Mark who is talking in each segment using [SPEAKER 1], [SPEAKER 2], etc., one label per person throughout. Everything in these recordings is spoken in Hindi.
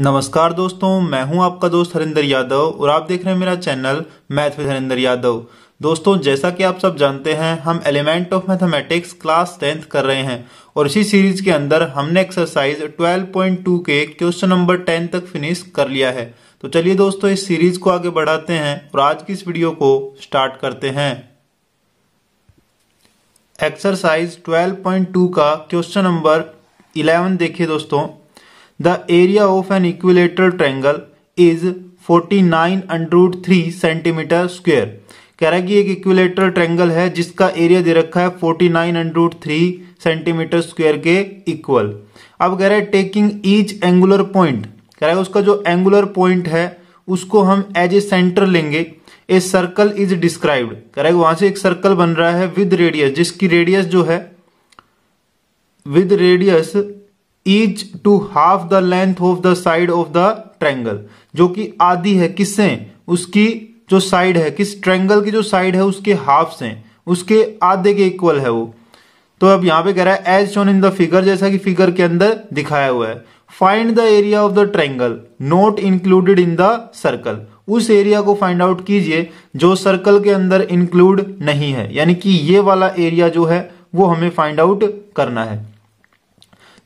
[SPEAKER 1] नमस्कार दोस्तों मैं हूं आपका दोस्त हरिंदर यादव और आप देख रहे हैं मेरा channel math with Harinder Yadav दोस्तों जैसा कि आप सब जानते हैं हम element of mathematics class tenth कर रहे हैं और इसी सीरीज के अंदर हमने एक्सरसाइज 12.2 के क्वेश्चन नंबर 10 तक फिनिश कर लिया है तो चलिए दोस्तों इस सीरीज को आगे बढ़ाते हैं और आज की इस वीडियो को स्टार्ट करते हैं एक्सरसाइज ट्वेल्व का क्वेश्चन नंबर इलेवन देखिए दोस्तों The area of an equilateral triangle is 49 under root three centimetre square कह रहा है कि एक इक्विलेटरल ट्रेंगल है जिसका एरिया दे रखा है 49 nine root three centimetre square के इक्वल अब कह रहा है टेकिंग ईच एंगुलर पॉइंट कह रहा है उसका जो एंगुलर पॉइंट है उसको हम एज ए सेंटर लेंगे ए सर्कल इज डिस्क्राइब्ड कह रहा है वहां से एक सर्कल बन रहा है विद रेडियस जिसकी रेडियस जो है with radius is to half the length of the side of the triangle जो कि आधी है किससे उसकी जो साइड है किस ट्रैंगल की जो साइड है उसके हाफ से उसके आधे के इक्वल है वो तो अब यहां पे कह रहा है as shown in the figure जैसा कि फिगर के अंदर दिखाया हुआ है find the area of the triangle not included in the circle उस एरिया को फाइंड आउट कीजिए जो सर्कल के अंदर इंक्लूड नहीं है यानी कि ये वाला एरिया जो है वो हमें फाइंड आउट करना है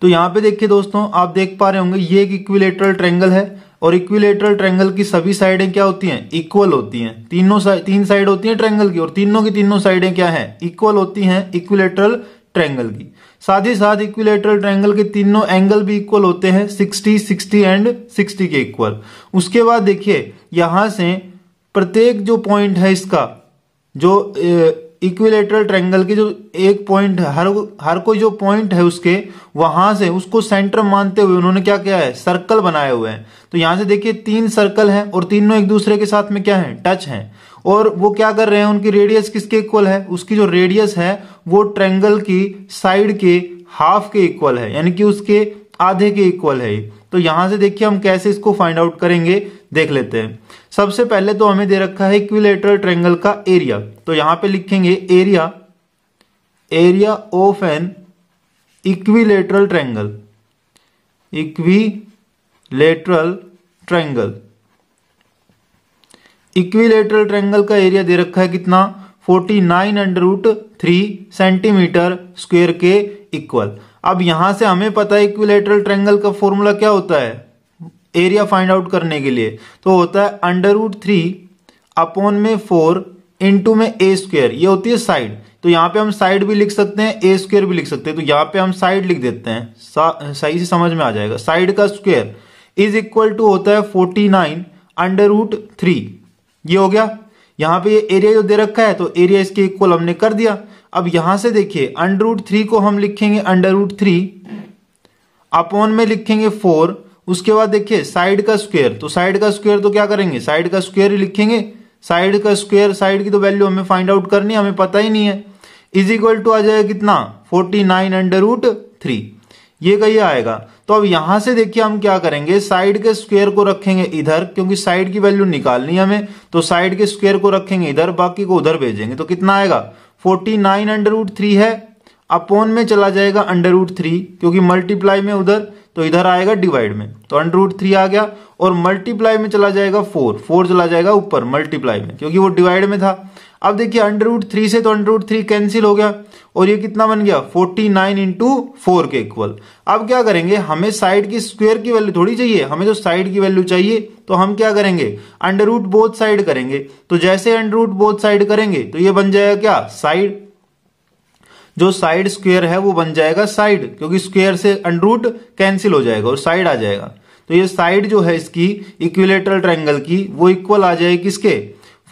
[SPEAKER 1] तो यहाँ पे देखिए दोस्तों आप देख पा रहे होंगे ये एक इक्विलेटरल ट्रेंगल है और इक्विलेटरल ट्रेंगल की सभी साइडें क्या होती हैं इक्वल होती हैं तीनों साइड तीन साइड होती हैं ट्रेंगल की और तीनों की तीनों साइडें क्या हैं इक्वल होती हैं इक्विलेटरल ट्रेंगल की साथ ही साथ इक्विलेटरल ट्रेंगल के तीनों एंगल भी इक्वल होते हैं सिक्सटी सिक्सटी एंड सिक्सटी के इक्वल उसके बाद देखिए यहां से प्रत्येक जो पॉइंट है इसका जो ए, इक्विलेटरल ट्रायंगल के जो एक पॉइंट हर हर कोई जो पॉइंट है उसके वहां से उसको सेंटर मानते हुए उन्होंने क्या किया है सर्कल बनाए हुए हैं तो यहां से देखिए तीन सर्कल हैं और तीनों एक दूसरे के साथ में क्या है टच हैं और वो क्या कर रहे हैं उनकी रेडियस किसके इक्वल है उसकी जो रेडियस है वो ट्रेंगल की साइड के हाफ के इक्वल है यानी कि उसके आधे के इक्वल है तो यहां से देखिए हम कैसे इसको फाइंड आउट करेंगे देख लेते हैं सबसे पहले तो हमें दे रखा है इक्विलेटरल ट्रेंगल का एरिया तो यहां पे लिखेंगे area area of an equilateral triangle equilateral triangle equilateral triangle का एरिया दे रखा है कितना 49 under root three centimetre square के इक्वल अब यहां से हमें पता है इक्विलेटरल ट्रेंगल का फॉर्मूला क्या होता है एरिया फाइंड आउट करने के लिए तो होता है अंडर रूट थ्री अपॉन में फोर इंटू में ए स्क्वेयर ये होती है साइड तो यहाँ पे हम साइड भी लिख सकते हैं ए स्क्वेयर भी लिख सकते हैं तो यहाँ पे हम साइड लिख देते हैं सही से समझ में आ जाएगा साइड का स्क्वेयर इज इक्वल टू होता है forty nine under root three ये हो गया यहाँ पे ये एरिया जो दे रखा है तो एरिया इसके इक्वल हमने कर दिया अब यहां से देखिए अंडर रूट थ्री को हम लिखेंगे अंडर रूट थ्री अपॉन में लिखेंगे फोर उसके बाद देखिए साइड का स्क्वेयर तो साइड का स्क्वेयर तो क्या करेंगे साइड का स्क्वेयर ही लिखेंगे साइड का स्क्वेयर साइड की तो वैल्यू हमें फाइंड आउट करनी हमें पता ही नहीं है इज इक्वल टू आ जाएगा कितना forty nine under root three ये कही आएगा तो अब यहां से देखिए हम क्या करेंगे साइड के स्क्वेयर को रखेंगे इधर क्योंकि साइड की वैल्यू निकालनी है हमें तो साइड के स्क्वेयर को रखेंगे इधर बाकी को उधर भेजेंगे तो कितना आएगा forty nine under root three है अपोन में चला जाएगा अंडर रूट थ्री क्योंकि मल्टीप्लाई में उधर तो इधर आएगा डिवाइड में तो अंडर रूट थ्री आ गया और मल्टीप्लाई में चला जाएगा फोर फोर चला जाएगा ऊपर मल्टीप्लाई में क्योंकि वो डिवाइड में था अब देखिए अंडर रूट थ्री से तो अंडर रूट थ्री कैंसिल हो गया और ये कितना बन गया फोर्टी नाइन इंटू फोर के इक्वल अब क्या करेंगे हमें साइड की स्क्वेयर की वैल्यू थोड़ी चाहिए हमें तो साइड की वैल्यू चाहिए तो हम क्या करेंगे अंडर रूट बोथ साइड करेंगे तो जैसे अंडर रूट बोथ साइड करेंगे तो ये बन जाएगा क्या साइड जो साइड स्क्वेयर है वो बन जाएगा साइड क्योंकि स्क्वेयर से अंडरूट कैंसिल हो जाएगा और साइड आ जाएगा तो ये साइड जो है इसकी इक्विलेटरल ट्रायंगल की वो इक्वल आ जाएगी किसके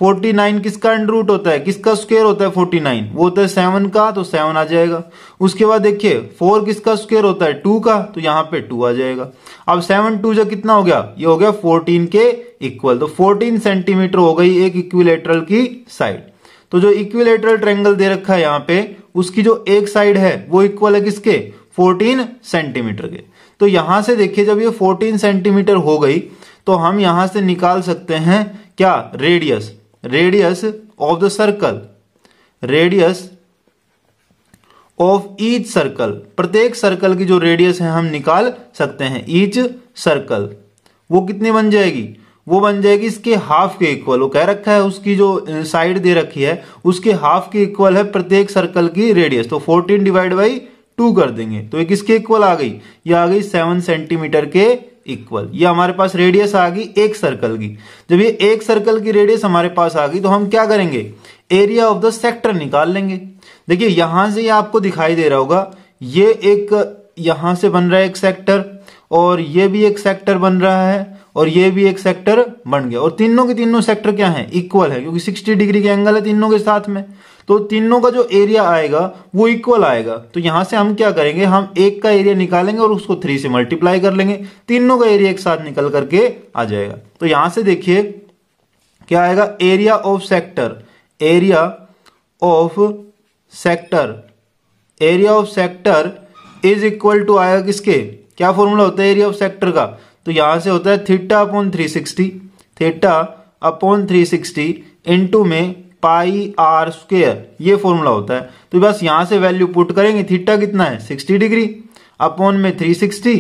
[SPEAKER 1] 49 किसका अंडरूट होता है किसका स्क्वेयर होता है 49 वो होता है सेवन का तो सेवन आ जाएगा उसके बाद देखिए फोर किसका स्क्वेयर होता है टू का तो यहाँ पे टू आ जाएगा अब सेवन टू जो कितना हो गया ये हो गया 14 के इक्वल तो 14 सेंटीमीटर हो गई एक इक्विलेटरल की साइड तो जो इक्विलेटरल ट्रेंगल दे रखा है यहाँ पे उसकी जो एक साइड है वो इक्वल है किसके 14 सेंटीमीटर के तो यहां से देखिए जब ये 14 सेंटीमीटर हो गई तो हम यहां से निकाल सकते हैं क्या radius radius of the circle radius of each circle प्रत्येक सर्कल की जो रेडियस है हम निकाल सकते हैं ईच सर्कल वो कितनी बन जाएगी वो बन जाएगी इसके हाफ के इक्वल वो कह रखा है उसकी जो साइड दे रखी है उसके हाफ के इक्वल है प्रत्येक सर्कल की रेडियस तो फोर्टीन डिवाइड बाई टू कर देंगे तो एक इसके इक्वल आ गई ये आ गई सेवन सेंटीमीटर के इक्वल ये हमारे पास रेडियस आ गई एक सर्कल की जब ये एक सर्कल की रेडियस हमारे पास आ गई तो हम क्या करेंगे एरिया ऑफ द सेक्टर निकाल लेंगे देखिए यहां से ये आपको दिखाई दे रहा होगा ये एक यहां से बन रहा है एक सेक्टर और ये भी एक सेक्टर बन रहा है और ये भी एक सेक्टर बन गया और तीनों के तीनों सेक्टर क्या है इक्वल है क्योंकि सिक्सटी डिग्री के एंगल है तीनों के साथ में तो तीनों का जो एरिया आएगा वो इक्वल आएगा तो यहां से हम क्या करेंगे हम एक का एरिया निकालेंगे और उसको थ्री से मल्टीप्लाई कर लेंगे तीनों का एरिया एक साथ निकल करके आ जाएगा तो यहां से देखिए क्या आएगा area of sector area of sector area of sector is equal to आएगा किसके क्या फॉर्मूला होता है एरिया ऑफ सेक्टर का तो यहाँ से होता है theta upon three sixty theta upon three sixty into में पाई आर स्क्वेयर ये फॉर्मूला होता है तो बस यहाँ से वैल्यू पुट करेंगे थीटा कितना है सिक्सटी डिग्री अपॉन में थ्री सिक्सटी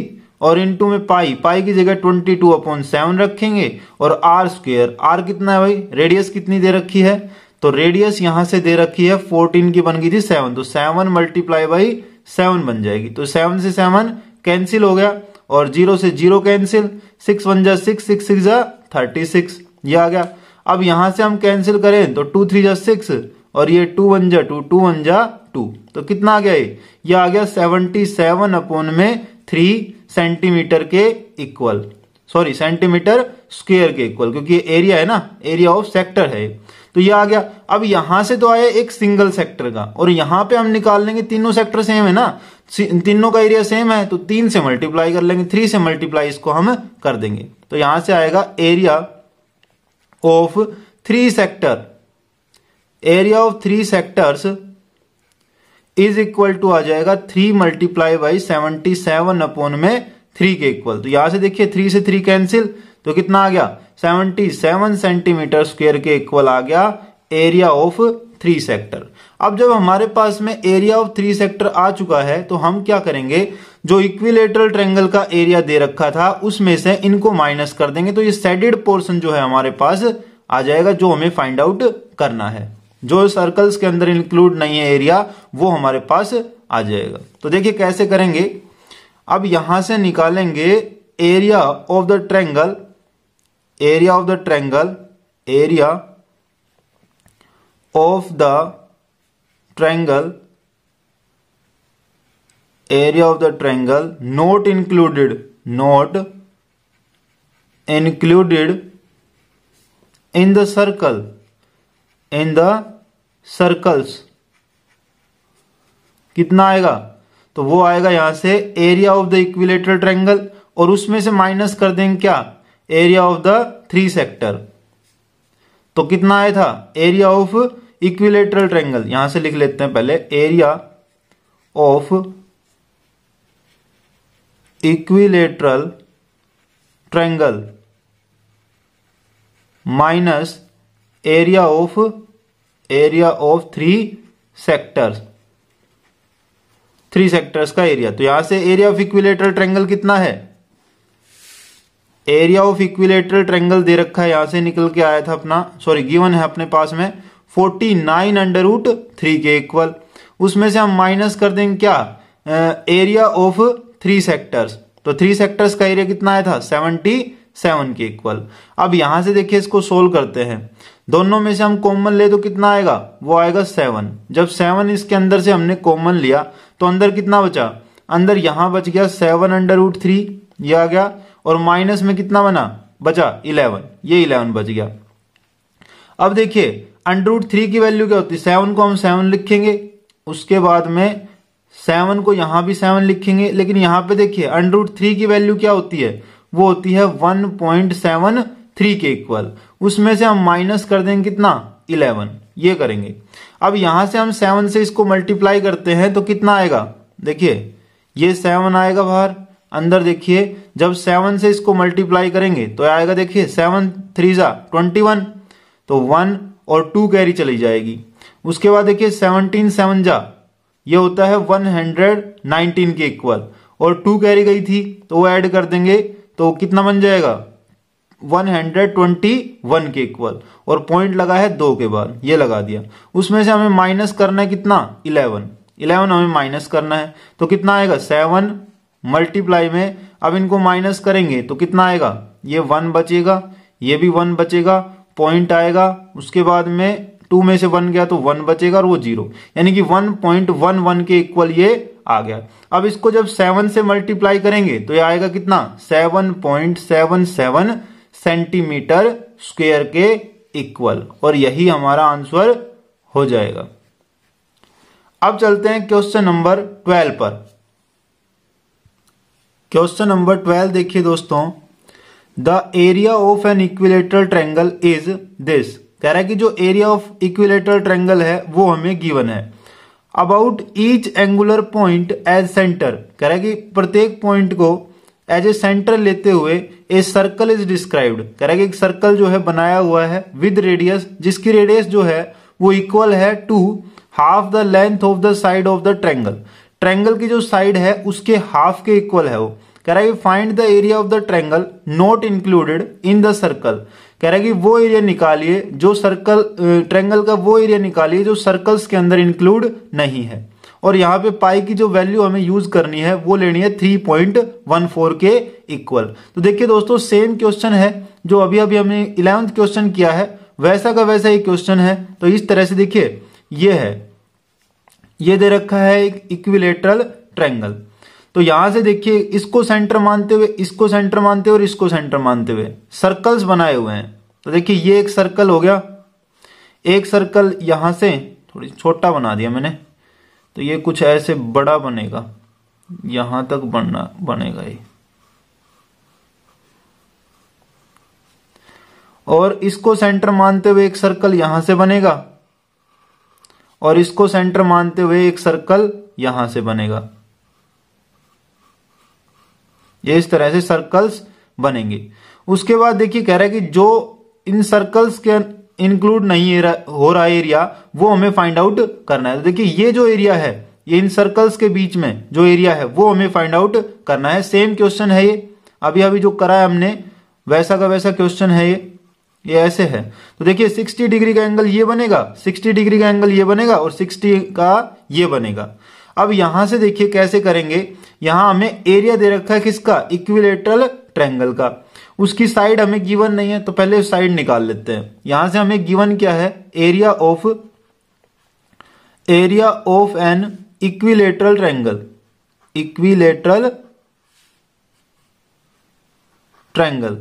[SPEAKER 1] और इंटू में पाई पाई की जगह ट्वेंटी टू अपॉन सेवन रखेंगे और आर स्क्वेयर आर कितना है भाई रेडियस कितनी दे रखी है तो रेडियस यहां से दे रखी है फोर्टीन की बन गई थी सेवन तो सेवन मल्टीप्लाई बाई सेवन बन जाएगी तो सेवन से सेवन कैंसिल हो गया और जीरो से जीरो कैंसिल सिक्स वन जा सिक्स सिक्स सिक्स जा थर्टी सिक्स ये आ गया अब यहां से हम कैंसिल करें तो टू थ्री जा सिक्स और ये टू वन जा टू टू वन जा टू तो कितना आ गया ये ये आ गया सेवनटी सेवन अपोन में थ्री सेंटीमीटर के इक्वल सॉरी सेंटीमीटर स्क्वेयर के इक्वल क्योंकि ये एरिया है ना एरिया ऑफ सेक्टर है तो ये आ गया अब यहां से तो आया एक सिंगल सेक्टर का और यहां पे हम निकाल लेंगे तीनों सेक्टर सेम है ना तीनों का एरिया सेम है तो तीन से मल्टीप्लाई कर लेंगे थ्री से मल्टीप्लाई इसको हम कर देंगे तो यहां से आएगा area of three sector area of three sectors is equal to आ जाएगा three multiply by seventy seven upon में थ्री के इक्वल तो यहां से देखिए थ्री से थ्री कैंसिल तो कितना आ गया 77 सेंटीमीटर स्क्वायर के इक्वल आ गया एरिया ऑफ थ्री सेक्टर अब जब हमारे पास में एरिया ऑफ थ्री सेक्टर आ चुका है तो हम क्या करेंगे जो इक्विलेटरल ट्रेंगल का एरिया दे रखा था उसमें से इनको माइनस कर देंगे तो ये सेडेड पोर्शन जो है हमारे पास आ जाएगा जो हमें फाइंड आउट करना है जो सर्कल्स के अंदर इंक्लूड नहीं है एरिया वो हमारे पास आ जाएगा तो देखिए कैसे करेंगे अब यहां से निकालेंगे area of the triangle area of the triangle area of the triangle area of the triangle not included not included in the circle in the circles कितना आएगा तो वो आएगा यहां से area of the equilateral triangle और उसमें से माइनस कर देंगे क्या area of the three sector तो कितना आया था एरिया ऑफ इक्विलेटरल ट्रेंगल यहां से लिख लेते हैं पहले area of equilateral triangle minus area of area of three sectors three sectors का एरिया तो यहां से एरिया ऑफ इक्विलेटरल ट्रेंगल कितना है एरिया ऑफ इक्विलेटरल ट्रेंगल दे रखा है यहां से निकल के आया था अपना सॉरी गिवन है अपने पास में forty nine under root three के इक्वल उसमें से हम माइनस कर देंगे क्या एरिया ऑफ थ्री सेक्टर्स तो थ्री सेक्टर्स का एरिया कितना आया था सेवनटी सेवन के इक्वल अब यहां से देखिए इसको सोल्व करते हैं दोनों में से हम कॉमन ले तो कितना आएगा वो आएगा सेवन जब सेवन इसके अंदर से हमने कॉमन लिया तो अंदर कितना बचा अंदर यहां बच गया सेवन अंडर रूट थ्री यह आ गया और माइनस में कितना बना बचा इलेवन ये इलेवन बच गया अब देखिए अंडरूट थ्री की वैल्यू क्या होती है सेवन को हम सेवन लिखेंगे उसके बाद में सेवन को यहां भी सेवन लिखेंगे लेकिन यहां पे देखिए अंडरूट थ्री की वैल्यू क्या होती है वो होती है वन पॉइंट सेवन थ्री के इक्वल उसमें से हम माइनस कर देंगे कितना इलेवन ये करेंगे अब यहां से हम सेवन से इसको मल्टीप्लाई करते हैं तो कितना आएगा देखिए ये सेवन आएगा बाहर अंदर देखिए जब सेवन से इसको मल्टीप्लाई करेंगे तो आएगा देखिए सेवन थ्री जा ट्वेंटी वन तो वन और टू कैरी चली जाएगी उसके बाद देखिए सेवनटीन सेवन जा ये होता है वन हंड्रेड नाइनटीन के इक्वल और टू कैरी गई थी तो वो ऐड कर देंगे तो कितना बन जाएगा वन हंड्रेड ट्वेंटी वन के इक्वल और पॉइंट लगा है दो के बाद ये लगा दिया उसमें से हमें माइनस करना है कितना इलेवन इलेवन हमें माइनस करना है तो कितना आएगा सेवन मल्टीप्लाई में अब इनको माइनस करेंगे तो कितना आएगा ये वन बचेगा ये भी वन बचेगा पॉइंट आएगा उसके बाद में टू में से वन गया तो वन बचेगा और वो जीरो यानी कि वन पॉइंट वन वन के इक्वल ये आ गया अब इसको जब सेवन से मल्टीप्लाई करेंगे तो ये आएगा कितना seven point seven seven centimetre square के इक्वल और यही हमारा आंसर हो जाएगा अब चलते हैं क्वेश्चन नंबर ट्वेल्व पर क्वेश्चन नंबर ट्वेल्व देखिए दोस्तों the area of an equilateral triangle is this कह रहा है कि जो एरिया ऑफ इक्विलेटरल ट्रेंगल है वो हमें गिवन है about each angular point as centre कह रहा है कि प्रत्येक पॉइंट को एज ए सेंटर लेते हुए ए सर्कल इज डिस्क्राइब्ड कह रहा है कि एक सर्कल जो है बनाया हुआ है विद रेडियस जिसकी रेडियस जो है वो इक्वल है to half the length of the side of the triangle triangle की जो साइड है उसके हाफ के इक्वल है वो कह रहा है कि find the area of the triangle not included in the circle कह रहा है कि वो एरिया निकालिए जो सर्कल ट्रैंगल का वो एरिया निकालिए जो सर्कल्स के अंदर इंक्लूड नहीं है और यहाँ पे पाई की जो वैल्यू हमें यूज करनी है वो लेनी है 3.14 के इक्वल तो देखिए दोस्तों सेम क्वेश्चन है जो अभी अभी हमने इलेवंथ क्वेश्चन किया है वैसा का वैसा ही क्वेश्चन है तो इस तरह से देखिए ये है ये दे रखा है एक इक्विलेटरल ट्रायंगल तो यहां से देखिए इसको सेंटर मानते हुए इसको सेंटर मानते हुए और इसको सेंटर मानते हुए सर्कल्स बनाए हुए हैं तो देखिए ये एक सर्कल हो गया एक सर्कल यहां से थोड़ी छोटा बना दिया मैंने तो ये कुछ ऐसे बड़ा बनेगा यहां तक बनना बनेगा ये और इसको सेंटर मानते हुए एक सर्कल यहां से बनेगा और इसको सेंटर मानते हुए एक सर्कल यहां से बनेगा ये इस तरह से सर्कल्स बनेंगे उसके बाद देखिए कह रहा है कि जो इन सर्कल्स के इंक्लूड नहीं हो रहा एरिया वो हमें फाइंड आउट करना है तो देखिए ये जो एरिया है ये इन सर्कल्स के बीच में जो एरिया है वो हमें फाइंड आउट करना है सेम क्वेश्चन है ये अभी अभी जो करा है हमने वैसा का वैसा क्वेश्चन है ये ये ऐसे है तो देखिए 60 डिग्री का एंगल ये बनेगा 60 डिग्री का एंगल ये बनेगा और 60 का ये बनेगा अब यहां से देखिए कैसे करेंगे यहां हमें एरिया दे रखा है किसका इक्विलेटरल ट्रायंगल का उसकी साइड हमें गिवन नहीं है तो पहले साइड निकाल लेते हैं यहां से हमें गिवन क्या है area of area of an equilateral triangle equilateral triangle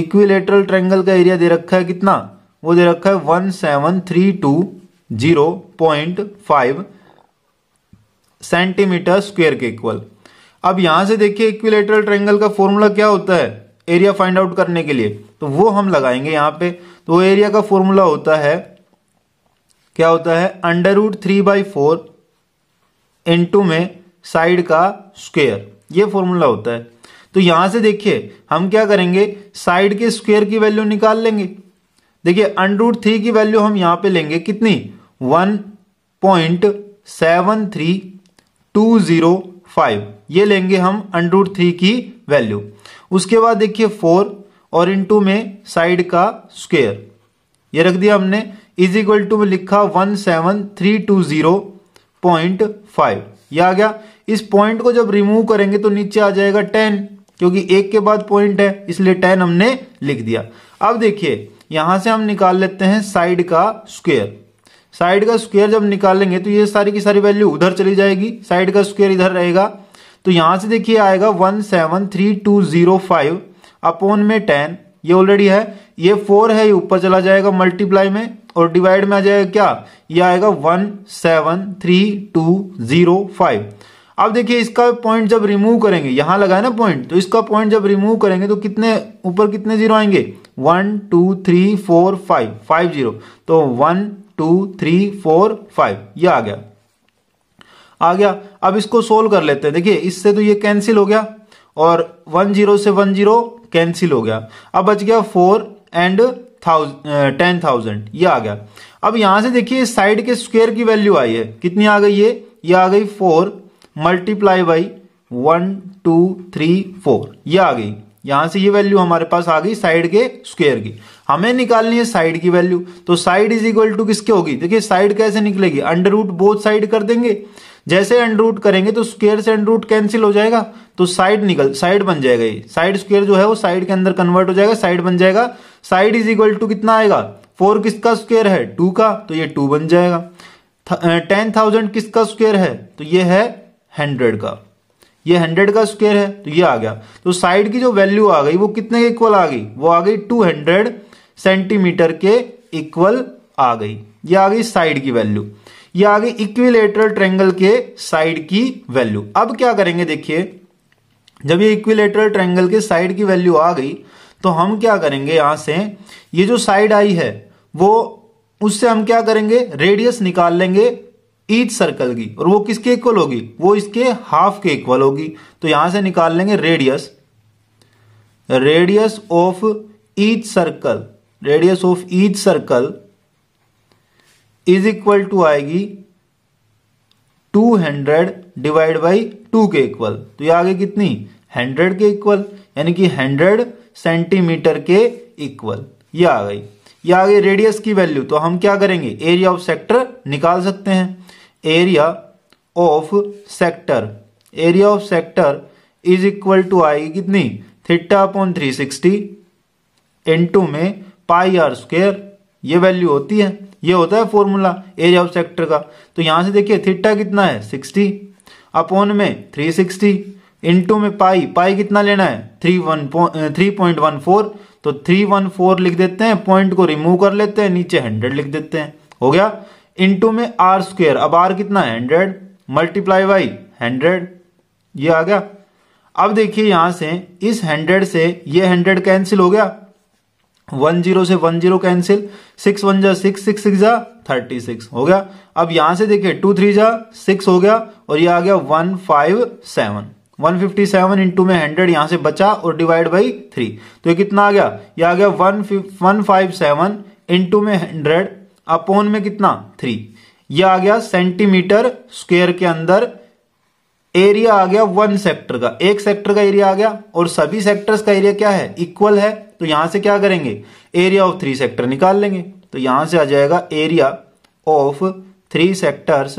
[SPEAKER 1] equilateral triangle का एरिया दे रखा है कितना वो दे रखा है one seven three two zero point five centimetre square के इक्वल अब यहां से देखिए इक्विलेटरल ट्रायंगल का फॉर्मूला क्या होता है एरिया फाइंड आउट करने के लिए तो वो हम लगाएंगे यहां पे तो वो एरिया का फॉर्मूला होता है क्या होता है under root three by four into में साइड का स्क्वेयर ये फॉर्मूला होता है तो यहां से देखिए हम क्या करेंगे साइड के स्क्वेयर की वैल्यू निकाल लेंगे देखिए अंडरूट थ्री की वैल्यू हम यहां पे लेंगे कितनी one point seven three two zero five ये लेंगे हम अंडरूट थ्री की वैल्यू उसके बाद देखिए फोर और इनटू में साइड का स्क्वेयर ये रख दिया हमने इज इक्वल टू में लिखा one seven three two zero point five यह आ गया इस पॉइंट को जब रिमूव करेंगे तो नीचे आ जाएगा टेन क्योंकि एक के बाद पॉइंट है इसलिए टेन हमने लिख दिया अब देखिए यहां से हम निकाल लेते हैं साइड का स्क्वेयर साइड का स्क्वेयर जब निकालेंगे तो ये सारी की सारी वैल्यू उधर चली जाएगी साइड का स्क्वेयर इधर रहेगा तो यहां से देखिए आएगा one seven three two zero five upon में टेन ये ऑलरेडी है ये फोर है ये ऊपर चला जाएगा मल्टीप्लाई में और डिवाइड में आ जाएगा क्या ये आएगा one seven three two zero five अब देखिए इसका पॉइंट जब रिमूव करेंगे यहां लगा है ना पॉइंट तो इसका पॉइंट जब रिमूव करेंगे तो कितने ऊपर कितने जीरो आएंगे one two three four five five zero तो one two three four five ये आ गया आ गया अब इसको सोल्व कर लेते हैं देखिए इससे तो ये कैंसिल हो गया और वन जीरो से वन जीरो कैंसिल हो गया अब बच गया four and thousand ten thousand ये आ गया अब यहां से देखिए साइड के स्क्वेयर की वैल्यू आई है कितनी आ गई ये ये आ गई four multiply by one two three four ये आ गई यहां से ये वैल्यू हमारे पास आ गई साइड के स्क्वेयर की हमें निकालनी है साइड की वैल्यू तो साइड इज इक्वल टू किसके होगी देखिए साइड कैसे निकलेगी अंडर रूट बोथ साइड कर देंगे जैसे अंडर रूट करेंगे तो स्क्वेयर से अंडर रूट कैंसिल हो जाएगा तो साइड निकल साइड बन जाएगा ये साइड स्क्वेयर जो है वो साइड के अंदर कन्वर्ट हो जाएगा साइड बन जाएगा साइड इज इक्वल टू कितना आएगा फोर किसका स्क्वेयर है टू का तो ये टू बन जाएगा टेन थाउजेंड किसका स्क्वेयर है तो ये है हंड्रेड का ये हंड्रेड का स्क्वेयर है तो ये आ गया तो साइड की जो वैल्यू आ गई वो कितने के इक्वल आ गई वो आ गई टू हंड्रेड सेंटीमीटर के इक्वल आ गई ये आ गई साइड की वैल्यू ये आ गई इक्विलेटरल ट्रेंगल के साइड की वैल्यू अब क्या करेंगे देखिए जब ये इक्विलेटरल ट्रेंगल के साइड की वैल्यू आ गई तो हम क्या करेंगे यहां से ये जो साइड आई है वो उससे हम क्या करेंगे रेडियस निकाल लेंगे ईच सर्कल की और वो किसके इक्वल होगी वो इसके हाफ के इक्वल होगी तो यहां से निकाल लेंगे radius radius of each circle radius of each circle is equal to आएगी 200 डिवाइड बाई 2 के इक्वल तो ये आगे कितनी 100 के इक्वल यानी कि 100 सेंटीमीटर के इक्वल ये आ गई ये आगे रेडियस की वैल्यू तो हम क्या करेंगे एरिया ऑफ सेक्टर निकाल सकते हैं area of sector area of sector is equal to आएगी कितनी थीटा अपॉन थ्री सिक्सटी में पाई आर स्क्वेयर ये वैल्यू होती है ये होता है फॉर्मूला एरिया ऑफ सेक्टर का तो यहां से देखिए थीटा कितना है सिक्सटी अपॉन में थ्री सिक्सटी टू में पाई पाई कितना लेना है three one three point one four तो थ्री वन फोर लिख देते हैं पॉइंट को रिमूव कर लेते हैं नीचे हंड्रेड लिख देते हैं हो गया इंटू में आर स्क्वेयर अब आर कितना है हंड्रेड मल्टीप्लाई बाई हंड्रेड ये आ गया अब देखिए यहां से इस हंड्रेड से ये हंड्रेड कैंसिल हो गया वन जीरो से one zero cancel six one जा सिक्स सिक्स सिक्स जा थर्टी सिक्स हो गया अब यहां से देखिए टू थ्री जा सिक्स हो गया और ये आ गया one five seven one fifty seven into में हंड्रेड यहां से बचा और डिवाइड बाई थ्री तो ये कितना आ गया ये आ गया one one five seven into में हंड्रेड अपोन में कितना थ्री ये आ गया सेंटीमीटर स्क्वायर के अंदर एरिया आ गया वन सेक्टर का एक सेक्टर का एरिया आ गया और सभी सेक्टर्स का एरिया क्या है इक्वल है तो यहां से क्या करेंगे एरिया ऑफ थ्री सेक्टर निकाल लेंगे तो यहां से आ जाएगा area of three sectors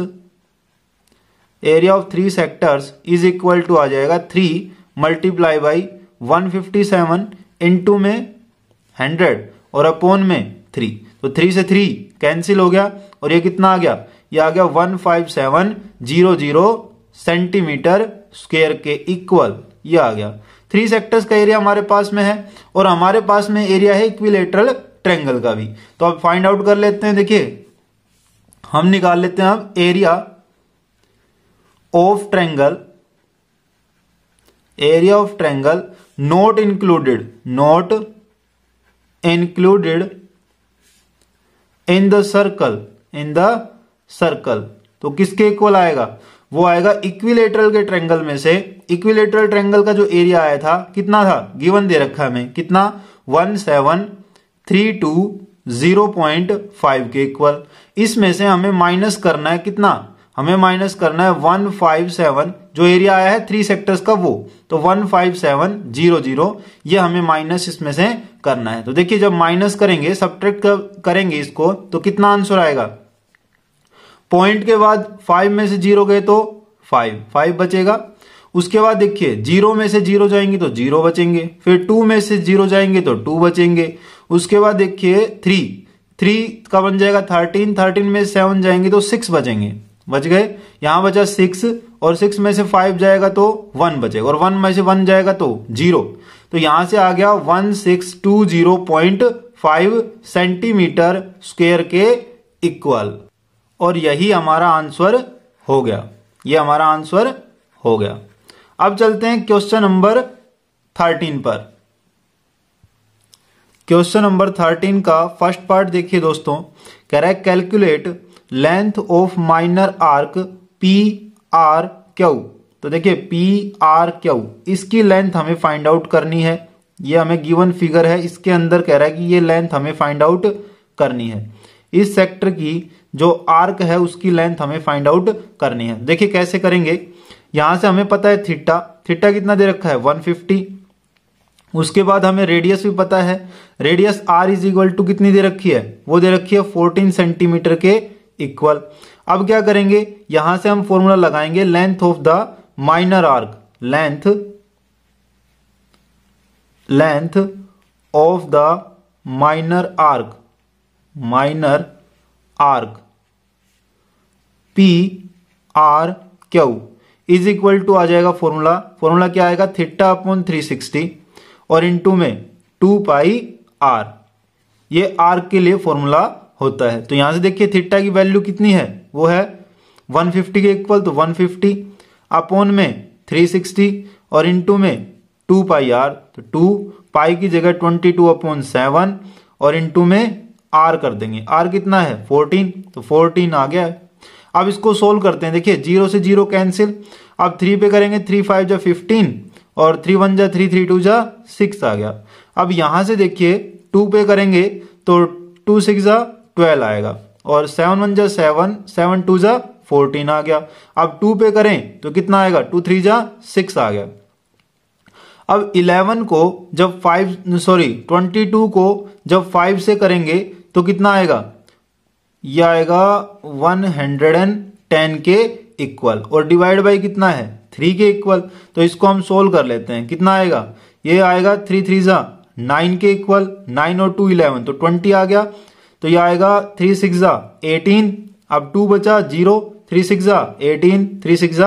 [SPEAKER 1] area of three sectors is equal to आ जाएगा three multiply by one fifty seven two में हंड्रेड और अपोन में थ्री तो थ्री से थ्री कैंसिल हो गया और ये कितना आ गया ये आ गया one five seven zero zero centimetre square के इक्वल ये आ गया थ्री सेक्टर्स का एरिया हमारे पास में है और हमारे पास में एरिया है इक्विलेटरल ट्रेंगल का भी तो आप फाइंड आउट कर लेते हैं देखिए हम निकाल लेते हैं अब area of triangle area of triangle not included not included in the circle in the circle तो किसके इक्वल आएगा वो आएगा इक्विलेटरल के ट्रेंगल में से इक्विलेटरल ट्रेंगल का जो एरिया आया था कितना था गिवन दे रखा है हमें कितना one seven three two zero point five के इक्वल इसमें से हमें माइनस करना है कितना हमें माइनस करना है वन फाइव सेवन जो एरिया आया है थ्री सेक्टर्स का वो तो one five seven zero zero ये हमें माइनस इसमें से करना है तो देखिए जब माइनस करेंगे सब्ट्रैक्ट करेंगे इसको तो कितना आंसर आएगा पॉइंट के बाद फाइव में से जीरो गए तो फाइव फाइव बचेगा उसके बाद देखिए जीरो में से जीरो जाएंगे तो जीरो बचेंगे फिर टू में से जीरो जाएंगे तो टू बचेंगे उसके बाद देखिए थ्री थ्री का बन जाएगा थर्टीन थर्टीन में सेवन जाएंगे तो सिक्स बचेंगे बच गए यहां बचा सिक्स और सिक्स में से फाइव जाएगा तो वन बचेगा और वन में से वन जाएगा तो जीरो तो यहां से आ गया one six two zero point five centimetre square के इक्वल और यही हमारा आंसर हो गया ये हमारा आंसर हो गया अब चलते हैं क्वेश्चन नंबर थर्टीन पर क्वेश्चन नंबर थर्टीन का फर्स्ट पार्ट देखिए दोस्तों कह रहा है calculate length of minor arc P R Q तो देखिए पी आर क्यू इसकी लेंथ हमें फाइंड आउट करनी है ये हमें गिवन फिगर है इसके अंदर कह रहा है कि ये लेंथ हमें फाइंड आउट करनी है इस सेक्टर की जो आर्क है उसकी लेंथ हमें फाइंड आउट करनी है देखिए कैसे करेंगे यहां से हमें पता है थीटा थीटा कितना दे रखा है 150 उसके बाद हमें रेडियस भी पता है radius R is equal to कितनी दे रखी है वो दे रखी है 14 सेंटीमीटर के इक्वल अब क्या करेंगे यहां से हम फॉर्मूला लगाएंगे length of the minor arc length length of the minor arc minor arc P R Q is equal to आ जाएगा फॉर्मूला फॉर्मूला क्या आएगा थिट्टा अपॉन थ्री सिक्सटी और इनटू में टू पाई आर ये आर के लिए फॉर्मूला होता है तो यहां से देखिए थीटा की वैल्यू कितनी है वो है 150 के इक्वल तो 150 फिफ्टी अपोन में 360 और इनटू में 2 पाई आर तो 2 पाई की जगह 22 टू अपोन सेवन और इनटू में आर कर देंगे आर कितना है 14 तो 14 आ गया है अब इसको सोल्व करते हैं देखिए जीरो से जीरो कैंसिल अब थ्री पे करेंगे थ्री फाइव जा फिफ्टीन और थ्री वन जा थ्री थ्री टू जा सिक्स आ गया अब यहां से देखिए टू पे करेंगे तो टू सिक्स जा ट्वेल्व आएगा और सेवन वन जा सेवन सेवन टू जा फोर्टीन आ गया अब टू पे करें तो कितना आएगा टू थ्री जा सिक्स आ गया अब इलेवन को जब फाइव सॉरी ट्वेंटी टू को जब फाइव से करेंगे तो कितना आएगा यह आएगा वन हंड्रेड एंड टेन के इक्वल और डिवाइड बाई कितना है थ्री के इक्वल तो इसको हम सोल्व कर लेते हैं कितना आएगा ये आएगा थ्री थ्री जा नाइन के इक्वल नाइन और टू इलेवन तो ट्वेंटी आ गया तो ये आएगा थ्री सिक्स एटीन अब टू बचा zero three six eighteen three six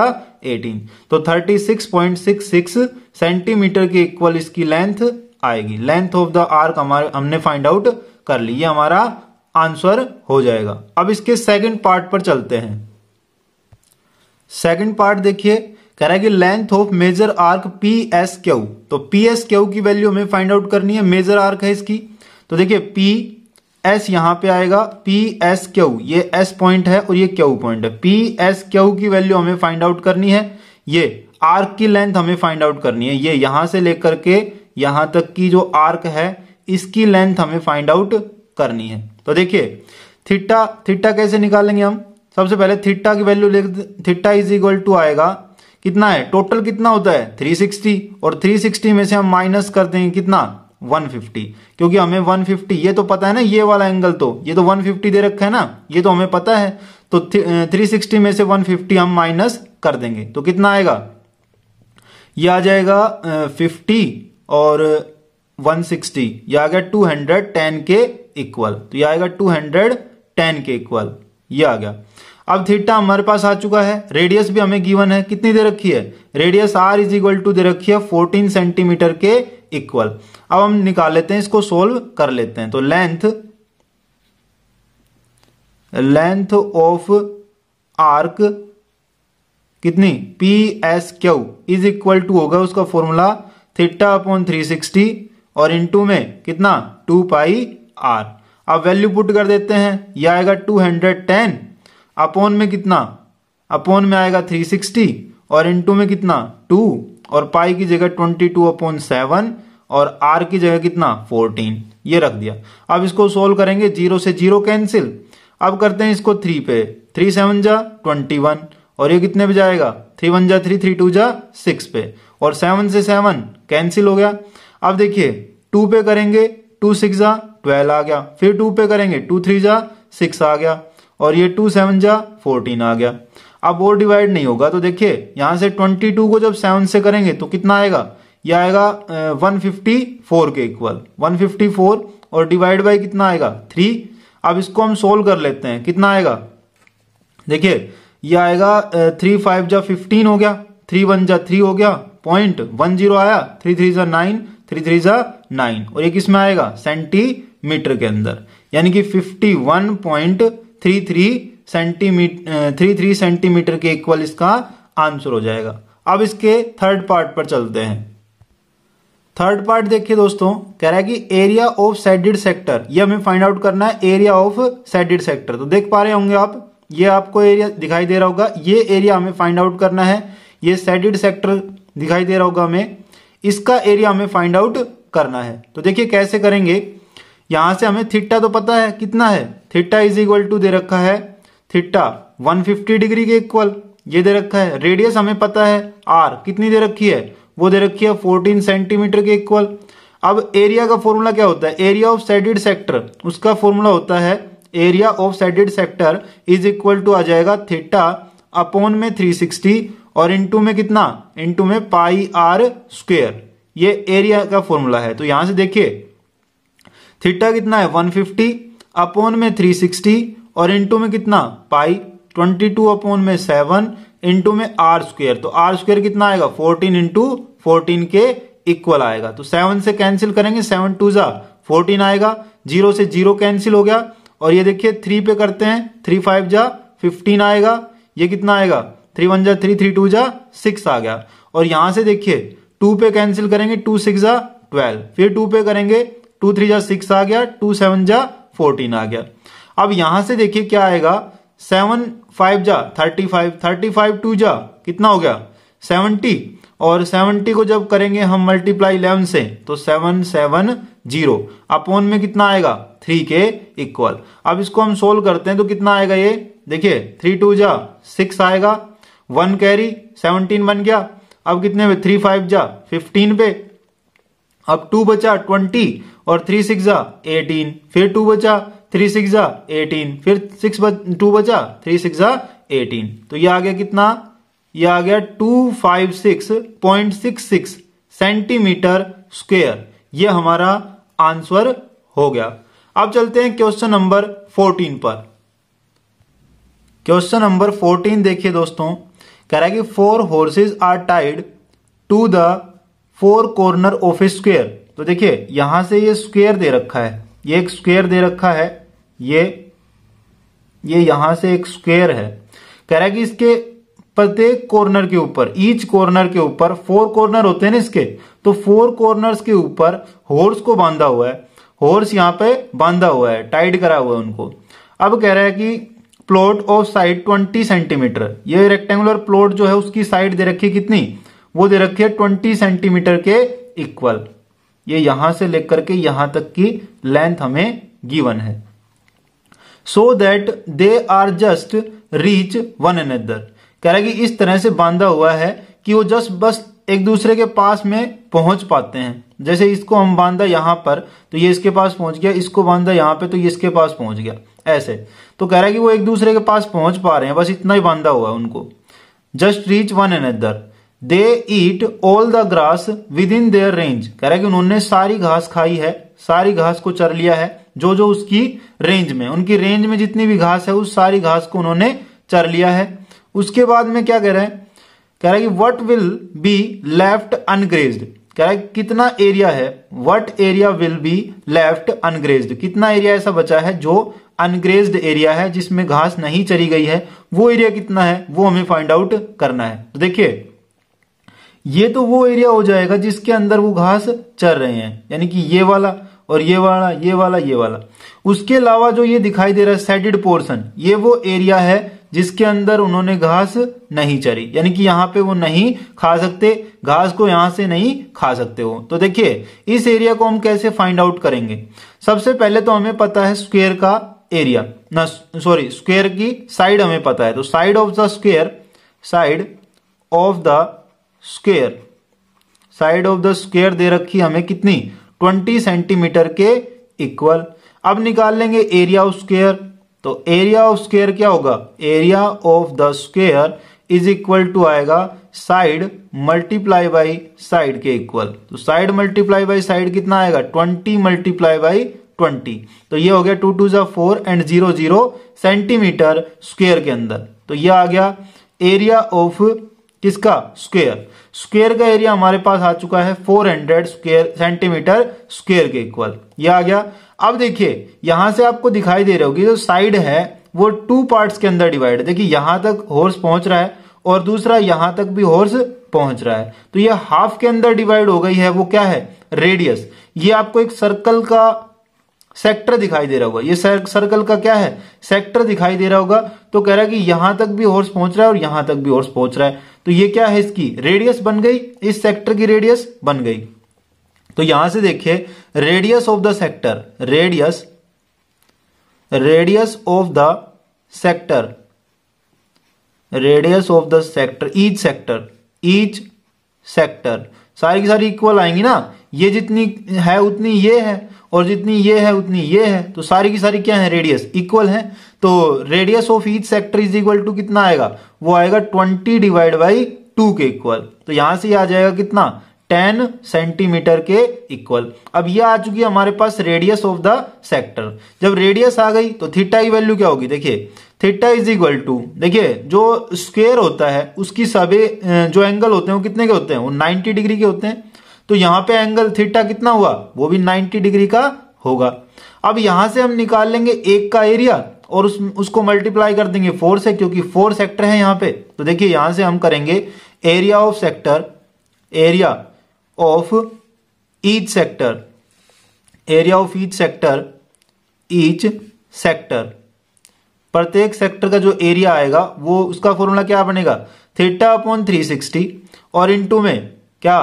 [SPEAKER 1] eighteen तो thirty six point six six centimetre के इक्वल इसकी लेंथ आएगी लेंथ ऑफ द आर्क हमारे हमने फाइंड आउट कर ली ये हमारा आंसर हो जाएगा अब इसके सेकंड पार्ट पर चलते हैं सेकंड पार्ट देखिए कह रहा है कि length of major arc P S Q तो पी एस क्यू की वैल्यू हमें फाइंड आउट करनी है मेजर आर्क है इसकी तो देखिए पी एस यहां पे आएगा पी एस क्यू ये एस पॉइंट है और ये क्यू पॉइंट है पी एस क्यू की वैल्यू हमें फाइंड आउट करनी है ये आर्क की लेंथ हमें फाइंड आउट करनी है ये यहां से लेकर के यहां तक की जो आर्क है इसकी लेंथ हमें फाइंड आउट करनी है तो देखिए थिट्टा थिट्टा कैसे निकालेंगे हम सबसे पहले थिट्टा की वैल्यू लिख थीटा इज इक्वल टू आएगा कितना है टोटल कितना होता है 360 और 360 में से हम माइनस कर देंगे कितना 150 क्योंकि हमें 150 ये तो पता है ना ये वाला एंगल तो ये तो 150 दे रखा है ना ये तो हमें पता है तो 360 में से 150 हम माइनस कर देंगे तो कितना आएगा ये आ जाएगा 50 और 160 सिक्सटी यह आ गया टू के इक्वल तो ये आएगा 210 के इक्वल ये आ गया अब थीटा हमारे पास आ चुका है रेडियस भी हमें गिवन है कितनी दे रखी है radius R is equal to दे रखी है 14 सेंटीमीटर के इक्वल अब हम निकाल लेते हैं इसको सोल्व कर लेते हैं तो लेंथ लेंथ ऑफ आर्क कितनी P S Q is equal to होगा उसका formula theta upon three sixty और इनटू में कितना टू पाई आर अब वैल्यू पुट कर देते हैं यह आएगा टू हंड्रेड टेन अपोन में कितना अपोन में आएगा थ्री सिक्सटी और इनटू में कितना टू और पाई की जगह ट्वेंटी टू अपॉन सेवन और आर की जगह कितना फोर्टीन ये रख दिया अब इसको सोल्व करेंगे जीरो से जीरो कैंसिल अब करते हैं इसको थ्री पे थ्री सेवन जा ट्वेंटी वन और ये कितने पे जाएगा थ्री वन जा थ्री थ्री टू जा सिक्स पे और सेवन से सेवन कैंसिल हो गया अब देखिए टू पे करेंगे टू सिक्स जा ट्वेल्व आ गया फिर टू पे करेंगे टू थ्री जा सिक्स आ गया और ये टू सेवन जा फोर्टीन आ गया अब वो डिवाइड नहीं होगा तो देखिए यहां से ट्वेंटी टू को जब सेवन से करेंगे तो कितना आएगा यह आएगा वन फिफ्टी फोर के इक्वल वन फिफ्टी फोर और डिवाइड बाई कितना आएगा थ्री अब इसको हम सोल्व कर लेते हैं कितना आएगा देखिए यह आएगा थ्री फाइव जा फिफ्टीन हो गया थ्री वन जा थ्री हो गया पॉइंट वन जीरो आया थ्री थ्री जा नाइन थ्री थ्री जा नाइन और एक इसमें आएगा सेंटीमीटर के अंदर यानी कि fifty one point three three centimetre three three centimetre के इक्वल इसका आंसर हो जाएगा अब इसके थर्ड पार्ट पर चलते हैं थर्ड पार्ट देखिए दोस्तों कह रहा है कि एरिया ऑफ सेडेड सेक्टर ये हमें फाइंड आउट करना है एरिया ऑफ सेडेड सेक्टर तो देख पा रहे होंगे आप ये आपको एरिया दिखाई दे रहा होगा ये एरिया हमें फाइंड आउट करना है ये सेडेड सेक्टर दिखाई दे रहा होगा हमें इसका एरिया हमें फाइंड आउट करना है तो देखिए कैसे करेंगे यहां से हमें थिट्टा तो पता है कितना है थिट्टा इज इक्वल टू दे रखा है थिट्टा 150 डिग्री के इक्वल ये दे रखा है रेडियस हमें पता है आर कितनी दे रखी है वो दे रखी है फोर्टीन सेंटीमीटर के इक्वल अब एरिया का फॉर्मूला क्या होता है एरिया ऑफ सेडेड सेक्टर उसका फॉर्मूला होता है area of shaded sector is equal to आ जाएगा थीटा अपॉन में 360 और इनटू में कितना इनटू में पाई आर स्क्वेयर ये एरिया का फॉर्मूला है तो यहां से देखिए थीटा कितना है 150 अपॉन में 360 और इनटू में कितना पाई 22 अपॉन में 7 इंटू में आर स्क्वेयर तो आर स्क्वेयर कितना आएगा फोर्टीन इंटू फोर्टीन के इक्वल आएगा तो सेवन से कैंसिल करेंगे सेवन टू जा फोर्टीन आएगा जीरो से जीरो कैंसिल हो गया और ये देखिए थ्री पे करते हैं थ्री फाइव जा फिफ्टीन आएगा ये कितना आएगा थ्री वन जा थ्री थ्री टू जा सिक्स आ गया और यहां से देखिए टू पे कैंसिल करेंगे टू सिक्स जा ट्वेल्व फिर टू पे करेंगे टू थ्री जा सिक्स आ गया टू सेवन जा फोर्टीन आ गया अब यहां से देखिए क्या आएगा सेवन फाइव जा thirty five thirty five two जा कितना हो गया सेवनटी और सेवनटी को जब करेंगे हम मल्टीप्लाई इलेवन से तो सेवन सेवन जीरो अपोन में कितना आएगा थ्री के इक्वल अब इसको हम सोल्व करते हैं तो कितना आएगा ये देखिए थ्री टू जा सिक्स आएगा वन कैरी सेवनटीन बन गया अब कितने पे थ्री फाइव जा फिफ्टीन पे अब टू बचा ट्वेंटी और थ्री सिक्स जा एटीन फिर टू बचा थ्री सिक्स जा एटीन फिर सिक्स टू बचा थ्री सिक्स जा एटीन तो ये आ गया कितना ये आ गया two five six point six six centimetre square ये हमारा आंसर हो गया अब चलते हैं क्वेश्चन नंबर फोर्टीन पर क्वेश्चन नंबर फोर्टीन देखिए दोस्तों कह रहा है कि four horses are tied to the four corner of A square तो देखिए यहां से ये स्क्वेयर दे रखा है ये एक स्क्वेयर दे रखा है ये ये यहां से एक स्क्वेयर है कह रहा है कि इसके प्रत्येक कॉर्नर के ऊपर ईच कॉर्नर के ऊपर फोर कॉर्नर होते हैं ना इसके तो फोर कॉर्नर्स के ऊपर हॉर्स को बांधा हुआ है हॉर्स यहां पे बांधा हुआ है टाइट करा हुआ है उनको अब कह रहा है कि plot of side twenty centimetre ये रेक्टेंगुलर प्लॉट जो है उसकी साइड दे रखी है कितनी वो दे रखी है ट्वेंटी सेंटीमीटर के इक्वल ये यहां से लेकर के यहां तक की लेंथ हमें गिवन है so that they are just reach one another कह रहा है कि इस तरह से बांधा हुआ है कि वो जस्ट बस एक दूसरे के पास में पहुंच पाते हैं जैसे इसको हम बांधा यहां पर तो ये इसके पास पहुंच गया इसको बांधा यहां पे तो ये इसके पास पहुंच गया ऐसे तो कह रहा है कि वो एक दूसरे के पास पहुंच पा रहे हैं बस इतना ही बांधा हुआ है उनको just reach one another they eat all the grass within their range कह रहा है कि उन्होंने सारी घास खाई है सारी घास को चर लिया है जो जो उसकी रेंज में उनकी रेंज में जितनी भी घास है उस सारी घास को उन्होंने चर लिया है उसके बाद में क्या कह रहे हैं कह रहा है कि what will be left ungrazed कह रहा है कितना एरिया है what area will be left ungrazed कितना एरिया ऐसा बचा है जो अनग्रेज एरिया है जिसमें घास नहीं चरी गई है वो एरिया कितना है वो हमें फाइंड आउट करना है तो देखिए ये तो वो एरिया हो जाएगा जिसके अंदर वो घास चर रहे हैं यानी कि ये वाला और ये वाला ये वाला ये वाला उसके अलावा जो ये दिखाई दे रहा है सेटेड पोर्सन ये वो एरिया है जिसके अंदर उन्होंने घास नहीं चरी यानी कि यहाँ पे वो नहीं खा सकते घास को यहां से नहीं खा सकते हो तो देखिए इस एरिया को हम कैसे फाइंड आउट करेंगे सबसे पहले तो हमें पता है स्क्वेयर का एरिया ना सॉरी स्क्वेयर की साइड हमें पता है तो side of the square side of the square side of the square दे रखी हमें कितनी 20 सेंटीमीटर के इक्वल अब निकाल लेंगे एरिया ऑफ स्क्वेयर तो एरिया ऑफ स्क्वेयर क्या होगा area of the square is equal to आएगा साइड मल्टीप्लाई बाई साइड के इक्वल तो साइड मल्टीप्लाई बाई साइड कितना आएगा ट्वेंटी मल्टीप्लाई बाई ट्वेंटी तो ये हो गया टू टू जा four and zero zero centimetre square के अंदर तो ये आ गया एरिया ऑफ किसका स्क्वेयर स्क्वेयर का एरिया हमारे पास आ चुका है 400 स्क्वेयर सेंटीमीटर स्क्वेयर के इक्वल ये आ गया अब देखिए यहां से आपको दिखाई दे रही होगी जो साइड है वो टू पार्ट्स के अंदर डिवाइड देखिए यहां तक हॉर्स पहुंच रहा है और दूसरा यहां तक भी हॉर्स पहुंच रहा है तो ये हाफ के अंदर डिवाइड हो गई है वो क्या है रेडियस ये आपको एक सर्कल का सेक्टर दिखाई दे रहा होगा ये सर्कल का क्या है सेक्टर दिखाई दे रहा होगा तो कह रहा है कि यहां तक भी हॉर्स पहुंच रहा है और यहां तक भी हॉर्स पहुंच रहा है तो ये क्या है इसकी रेडियस बन गई इस सेक्टर की रेडियस बन गई तो यहां से देखिए radius of the sector radius radius of the sector radius of the sector each sector each sector सारी की सारी इक्वल आएंगी ना ये जितनी है उतनी ये है और जितनी ये है उतनी ये है तो सारी की सारी क्या है रेडियस इक्वल है तो radius of each sector is equal to कितना आएगा वो आएगा ट्वेंटी डिवाइड बाई टू के इक्वल तो यहां से आ जाएगा कितना टेन सेंटीमीटर के इक्वल अब ये आ चुकी है हमारे पास रेडियस ऑफ द सेक्टर जब रेडियस आ गई तो थीटा की वैल्यू क्या होगी देखिए थीटा इज इक्वल टू देखिए जो स्क्वेयर होता है उसकी सभी जो एंगल होते हैं वो कितने के होते हैं वो 90 डिग्री के होते हैं तो यहां पे एंगल थीटा कितना हुआ वो भी 90 डिग्री का होगा अब यहां से हम निकाल लेंगे एक का एरिया और उस उसको मल्टीप्लाई कर देंगे फोर से क्योंकि फोर सेक्टर है यहां पे तो देखिए यहां से हम करेंगे area of sector area of each sector area of each sector each sector प्रत्येक सेक्टर का जो एरिया आएगा वो उसका फॉर्मूला क्या बनेगा थीटा अपॉन थ्री सिक्सटी और इनटू में क्या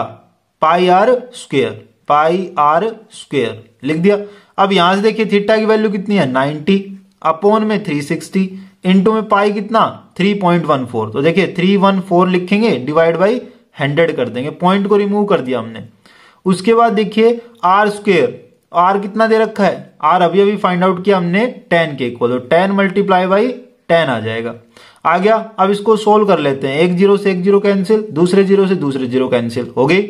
[SPEAKER 1] pi R square pi R square लिख दिया अब यहां से देखिए थीटा की वैल्यू कितनी है 90 अपोन में 360 इंटू में पाई कितना 3.14 तो देखिए 314 लिखेंगे डिवाइड बाई 100 कर देंगे पॉइंट को रिमूव कर दिया हमने उसके बाद देखिए आर स्क्वेयर आर कितना दे रखा है आर अभी अभी फाइंड आउट किया हमने टेन के equal ten multiply by ten आ जाएगा आ गया अब इसको सोल्व कर लेते हैं एक जीरो से एक जीरो कैंसिल दूसरे जीरो से दूसरे जीरो कैंसिल हो गई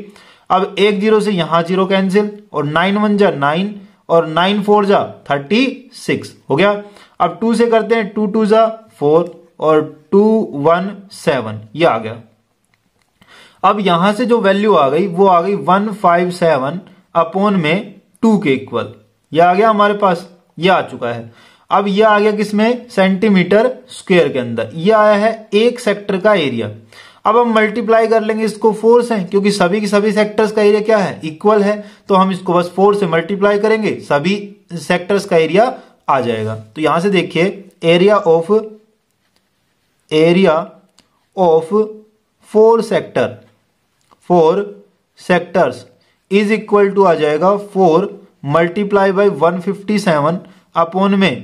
[SPEAKER 1] अब एक जीरो से यहां जीरो कैंसिल और नाइन वन जा नाइन और नाइन फोर जा थर्टी सिक्स हो गया अब टू से करते हैं टू टू जा फोर और टू वन सेवन ये आ गया अब यहां से जो वैल्यू आ गई वो आ गई वन फाइव सेवन अपोन में टू के इक्वल यह आ गया हमारे पास यह आ चुका है अब यह आ गया किसमें सेंटीमीटर स्क्वेयर के अंदर यह आया है एक सेक्टर का एरिया अब हम मल्टीप्लाई कर लेंगे इसको फोर से क्योंकि सभी की सभी सेक्टर्स का एरिया क्या है इक्वल है तो हम इसको बस फोर से मल्टीप्लाई करेंगे सभी सेक्टर्स का एरिया आ जाएगा तो यहां से देखिए area of area of four sector four sectors is equal to आ जाएगा four multiply by one fifty seven upon में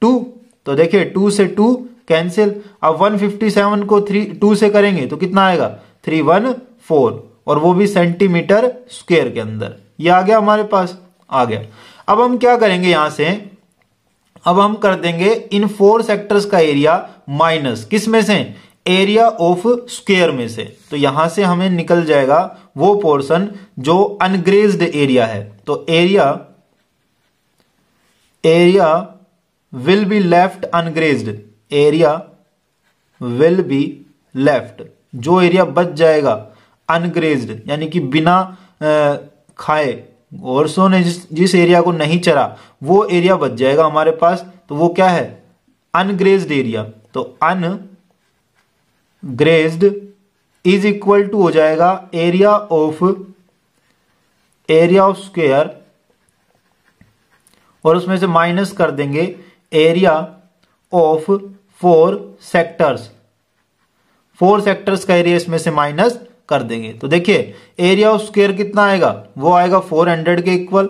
[SPEAKER 1] टू तो देखिए टू से टू कैंसिल अब 157 को थ्री टू से करेंगे तो कितना आएगा थ्री वन फोर और वो भी सेंटीमीटर स्क्वेयर के अंदर ये आ गया हमारे पास आ गया अब हम क्या करेंगे यहां से अब हम कर देंगे इन फोर सेक्टर्स का एरिया माइनस किस में से एरिया ऑफ स्क्वेयर में से तो यहां से हमें निकल जाएगा वो पोर्शन जो अनग्रेज्ड एरिया है तो area area will be left ungrazed area will be left जो एरिया बच जाएगा अनग्रेज यानी कि बिना खाए गोरसों ने जिस जिस एरिया को नहीं चरा वो एरिया बच जाएगा हमारे पास तो वो क्या है अनग्रेज एरिया तो ungrazed is equal to हो जाएगा area of area of square और उसमें से माइनस कर देंगे area of four sectors four sectors का एरिया इसमें से माइनस कर देंगे तो देखिए एरिया ऑफ स्क्वेयर कितना आएगा वो आएगा फोर हंड्रेड के इक्वल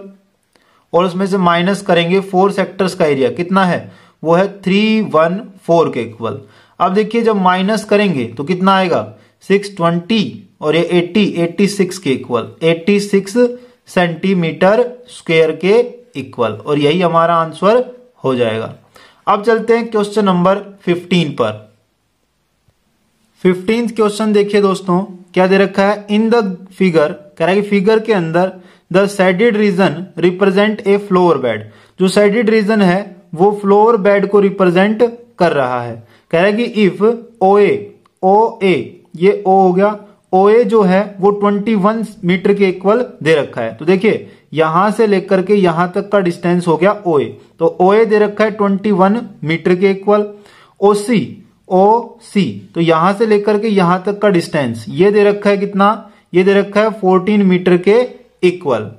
[SPEAKER 1] और उसमें से माइनस करेंगे फोर सेक्टर्स का एरिया कितना है वो है थ्री वन फोर के इक्वल अब देखिए जब माइनस करेंगे तो कितना आएगा सिक्स ट्वेंटी और ये एट्टी एट्टी सिक्स के equal eighty six centimetre square के इक्वल और यही हमारा आंसर हो जाएगा अब चलते हैं क्वेश्चन नंबर फिफ्टीन पर फिफ्टीन क्वेश्चन देखिए दोस्तों क्या दे रखा है इन द फिगर कह रहा है कि फिगर के अंदर the shaded region represent a flower bed जो साइडेड रीजन है वो फ्लोर बेड को रिप्रेजेंट कर रहा है कह रहा है कि इफ ओ ए ओ ए ये ओ हो गया ओ ए जो है वो 21 मीटर के इक्वल दे रखा है तो देखिए यहां से लेकर के यहां तक का डिस्टेंस हो गया ओ ए तो ओ ए दे रखा है ट्वेंटी वन मीटर के equal O C O C तो यहां से लेकर के यहां तक का डिस्टेंस ये दे रखा है कितना ये दे रखा है फोर्टीन मीटर के इक्वल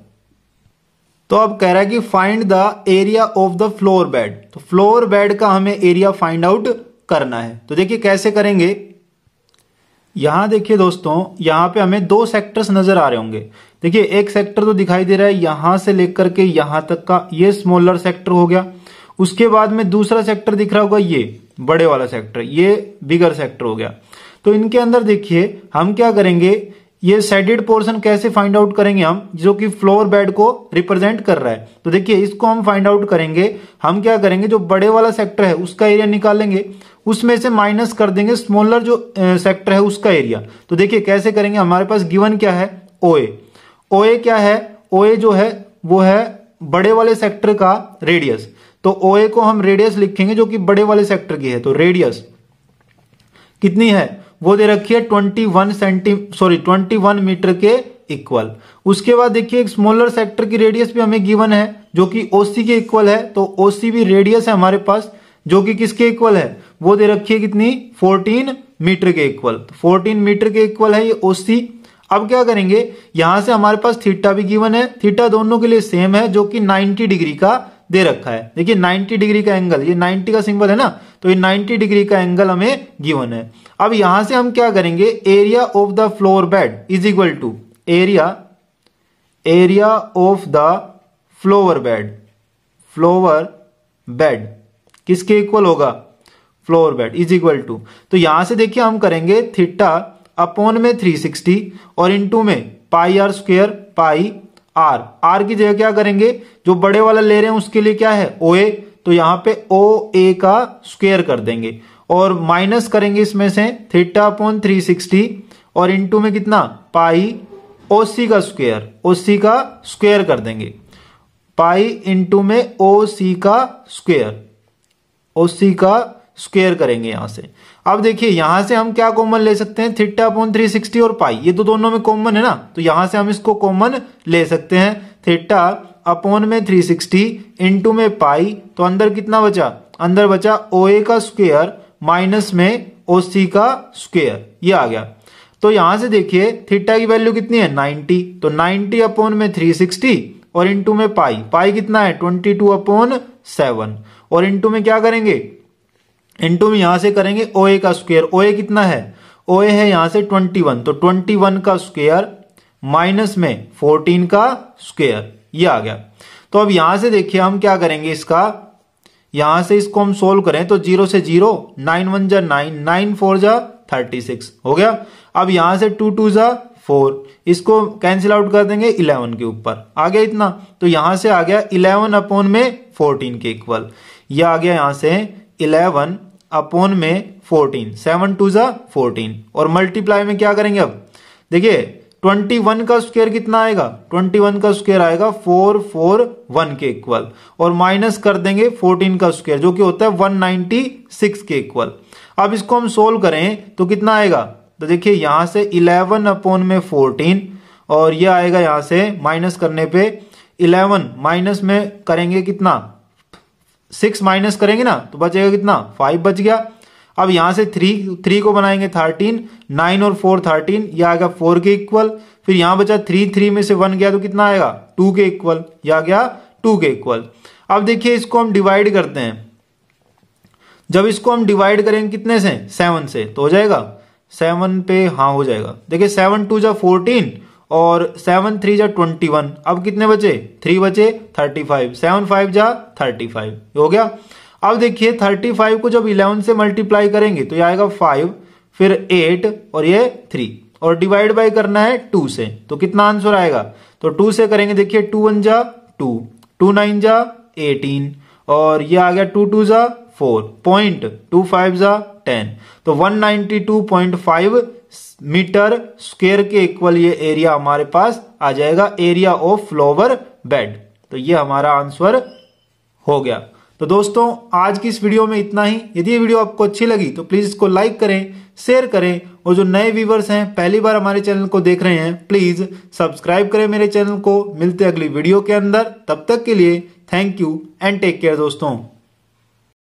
[SPEAKER 1] तो अब कह रहा है कि find the area of the flower bed तो फ्लोर बेड का हमें एरिया फाइंड आउट करना है तो देखिए कैसे करेंगे यहां देखिए दोस्तों यहां पे हमें दो सेक्टर्स नजर आ रहे होंगे देखिए एक सेक्टर तो दिखाई दे रहा है यहां से लेकर के यहां तक का ये स्मॉलर सेक्टर हो गया उसके बाद में दूसरा सेक्टर दिख रहा होगा ये बड़े वाला सेक्टर ये बिगर सेक्टर हो गया तो इनके अंदर देखिए हम क्या करेंगे ये सेडेड पोर्शन कैसे फाइंड आउट करेंगे हम जो कि फ्लोर बेड को रिप्रेजेंट कर रहा है तो देखिए इसको हम फाइंड आउट करेंगे हम क्या करेंगे जो बड़े वाला सेक्टर है उसका एरिया निकालेंगे उसमें से माइनस कर देंगे स्मॉलर जो सेक्टर है उसका एरिया तो देखिए कैसे करेंगे हमारे पास गिवन क्या है ओए ओ ए क्या है ओ ए जो है वो है बड़े वाले सेक्टर का रेडियस तो ओ ए को हम रेडियस लिखेंगे जो कि बड़े वाले सेक्टर की है तो रेडियस कितनी है वो दे रखी है twenty one centi sorry twenty one metre के इक्वल उसके बाद देखिए एक स्मॉलर सेक्टर की रेडियस भी हमें गिवन है जो कि ओसी के इक्वल है तो ओसी भी रेडियस है हमारे पास जो कि किसके इक्वल है वो दे रखी है कितनी 14 मीटर के इक्वल 14 मीटर के इक्वल है ये ओसी अब क्या करेंगे यहां से हमारे पास थीटा भी गिवन है थीटा दोनों के लिए सेम है जो कि 90 डिग्री का दे रखा है देखिए 90 डिग्री का एंगल ये 90 का सिंबल है ना तो ये 90 डिग्री का एंगल हमें गिवन है अब यहां से हम क्या करेंगे area of the flower bed is equal to area area of the flower bed flower bed किसके इक्वल होगा flower bed is equal to तो यहां से देखिए हम करेंगे थीटा अपॉन में 360 और इनटू में pi R square pi R R की जगह क्या करेंगे जो बड़े वाला ले रहे हैं उसके लिए क्या है ओ ए तो यहां पे ओ ए का स्क्वेयर कर देंगे और माइनस करेंगे इसमें से थीटा अपॉन थ्री सिक्सटी और इनटू में कितना पाई ओ सी का स्क्वेयर ओ सी का स्क्वेयर कर देंगे पाई इंटू में ओ सी का स्क्वेयर ओ सी का स्क्वेयर करेंगे यहां से अब देखिए यहां से हम क्या कॉमन ले सकते हैं थीटा अपॉन थ्री सिक्सटी और पाई ये तो दोनों में कॉमन है ना तो यहां से हम इसको कॉमन ले सकते हैं थीटा अपॉन में थ्री सिक्सटी में पाई तो अंदर कितना बचा अंदर बचा ओ ए का स्क्वेयर माइनस में ओ सी का स्क्वेयर ये आ गया तो यहां से देखिए थीटा की वैल्यू कितनी है 90 तो 90 अपॉन में 360 और इंटू में पाई पाई कितना है 22 अपॉन 7 और इंटू में क्या करेंगे इंटू में यहां से करेंगे ओ ए का स्क्वेयर ओ ए कितना है ओ ए है यहां से ट्वेंटी वन तो ट्वेंटी वन का स्क्वेयर माइनस में फोर्टीन का स्क्वेयर ये आ गया तो अब यहां से देखिए हम क्या करेंगे इसका यहां से इसको हम सोल्व करें तो जीरो से जीरो नाइन वन जा नाइन नाइन फोर जा थर्टी सिक्स हो गया अब यहां से टू टू जा फोर इसको कैंसिल आउट कर देंगे इलेवन के ऊपर आ गया इतना तो यहां से आ गया इलेवन अपॉन में फोर्टीन के इक्वल यह आ गया यहां से इलेवन अपॉन में फोर्टीन सेवन टू ज़ा फोर्टीन और मल्टीप्लाई में क्या करेंगे अब देखिए ट्वेंटी वन का स्क्वायर कितना आएगा ट्वेंटी वन का स्क्वायर आएगा फोर फोर वन के इक्वल और माइनस कर देंगे फोर्टीन का स्क्वायर जो कि होता है वन नाइनटी सिक्स के इक्वल अब इसको हम सोल्व करें तो कितना आएगा तो देखिए यहां से इलेवन अपॉन में फोर्टीन और यह आएगा यहां से माइनस करने पे इलेवन माइनस में करेंगे कितना सिक्स माइनस करेंगे ना तो बचेगा कितना फाइव बच गया अब यहां से थ्री थ्री को बनाएंगे थर्टीन नाइन और फोर थर्टीन यह आएगा फोर के इक्वल फिर यहां बचा थ्री थ्री में से वन गया तो कितना आएगा टू के इक्वल यह गया टू के इक्वल अब देखिए इसको हम डिवाइड करते हैं जब इसको हम डिवाइड करेंगे कितने से सेवन से तो हो जाएगा सेवन पे हाँ हो जाएगा देखिए सेवन टू जा फोर्टीन और सेवन थ्री जा ट्वेंटी वन अब कितने बचे थ्री बचे थर्टी फाइव सेवन फाइव जा थर्टी फाइव हो गया अब देखिए थर्टी फाइव को जब इलेवन से मल्टीप्लाई करेंगे तो ये आएगा फाइव फिर एट और ये थ्री और डिवाइड बाय करना है टू से तो कितना आंसर आएगा तो टू से करेंगे देखिए टू वन जा टू टू नाइन जा एटीन और ये आ गया टू टू जा फोर पॉइंट टू फाइव जा टेन तो one ninety two point five metre square के इक्वल ये एरिया हमारे पास आ जाएगा एरिया ऑफ फ्लोवर बेड तो ये हमारा आंसर हो गया तो दोस्तों आज की इस वीडियो में इतना ही यदि ये वीडियो आपको अच्छी लगी तो प्लीज़ इसको लाइक करें शेयर करें और जो नए व्यूवर्स हैं पहली बार हमारे चैनल को देख रहे हैं प्लीज़ सब्सक्राइब करें मेरे चैनल को मिलते अगली वीडियो के अंदर तब तक के लिए thank you and take care दोस्तों